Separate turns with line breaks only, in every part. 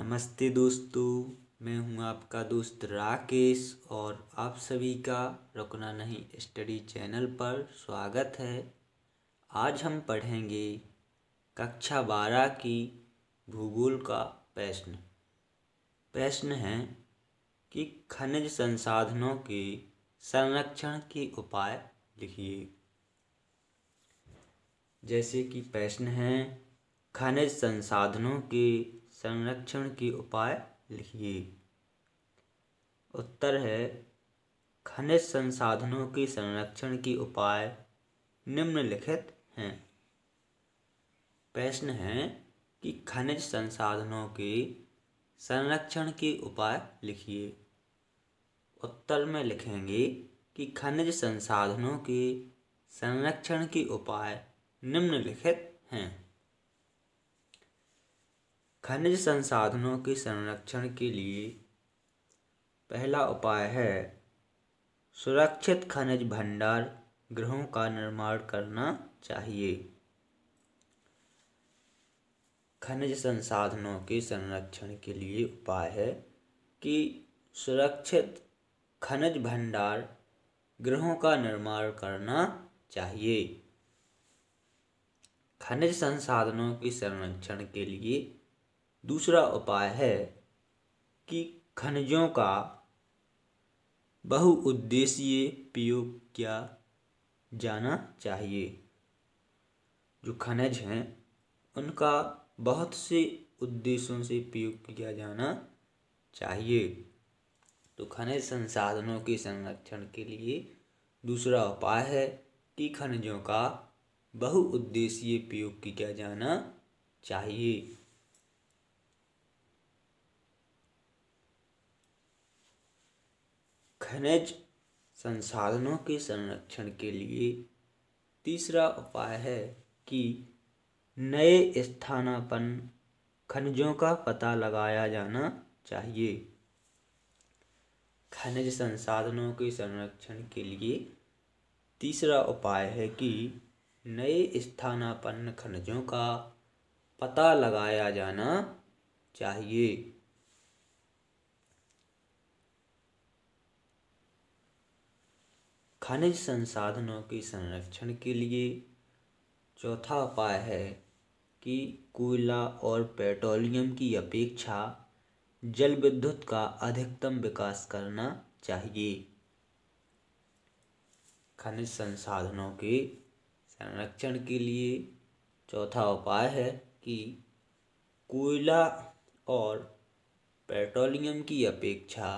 नमस्ते दोस्तों मैं हूं आपका दोस्त राकेश और आप सभी का रुकना नहीं स्टडी चैनल पर स्वागत है आज हम पढ़ेंगे कक्षा बारह की भूगोल का प्रश्न प्रश्न है कि खनिज संसाधनों के संरक्षण के उपाय लिखिए जैसे कि प्रश्न है खनिज संसाधनों के संरक्षण के उपाय लिखिए उत्तर है खनिज संसाधनों के संरक्षण के उपाय निम्नलिखित हैं प्रश्न है कि खनिज संसाधनों के संरक्षण के उपाय लिखिए उत्तर में लिखेंगे कि खनिज संसाधनों के संरक्षण के उपाय निम्नलिखित हैं खनिज संसाधनों के संरक्षण के लिए पहला उपाय है सुरक्षित खनिज भंडार गृहों का निर्माण करना चाहिए खनिज संसाधनों के संरक्षण के लिए उपाय है कि सुरक्षित खनिज भंडार गृहों का निर्माण करना चाहिए खनिज संसाधनों के संरक्षण के लिए दूसरा उपाय है कि खनिजों का बहुउद्देशीय प्रयोग किया जाना चाहिए जो खनिज हैं उनका बहुत से उद्देश्यों से प्रयोग किया जाना चाहिए तो खनिज संसाधनों के संरक्षण के लिए दूसरा उपाय है कि खनिजों का बहुउद्देशीय प्रयोग किया जाना चाहिए खनिज संसाधनों के संरक्षण के लिए तीसरा उपाय है कि नए स्थानापन खनिजों का पता लगाया जाना चाहिए खनिज संसाधनों के संरक्षण के लिए तीसरा उपाय है कि नए स्थानापन्न खनिजों का पता लगाया जाना चाहिए खनिज संसाधनों के संरक्षण के लिए चौथा उपाय है कि कोयला और पेट्रोलियम की अपेक्षा जल विद्युत का अधिकतम विकास करना चाहिए खनिज संसाधनों के संरक्षण के लिए चौथा उपाय है कि कोयला और पेट्रोलियम की अपेक्षा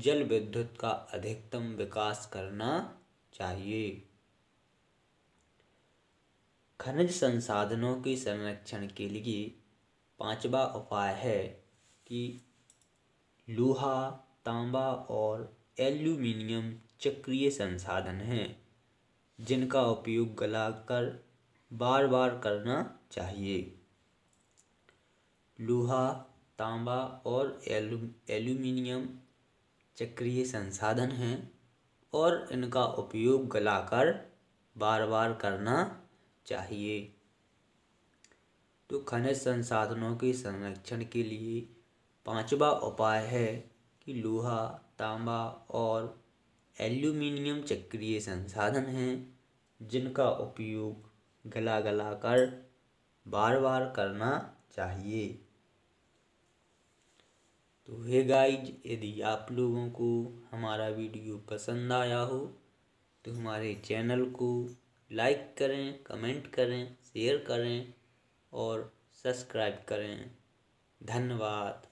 जल विद्युत का अधिकतम विकास करना चाहिए खनिज संसाधनों के संरक्षण के लिए पांचवा उपाय है कि लोहा तांबा और एल्यूमिनियम चक्रीय संसाधन हैं जिनका उपयोग गलाकर बार बार करना चाहिए लोहा तांबा और एल्यूमिनियम चक्रीय संसाधन हैं और इनका उपयोग गलाकर बार बार करना चाहिए तो खनिज संसाधनों के संरक्षण के लिए पांचवा उपाय है कि लोहा तांबा और एल्यूमिनियम चक्रीय संसाधन हैं जिनका उपयोग गला गला कर बार बार करना चाहिए तो हे गाइज यदि आप लोगों को हमारा वीडियो पसंद आया हो तो हमारे चैनल को लाइक करें कमेंट करें शेयर करें और सब्सक्राइब करें धन्यवाद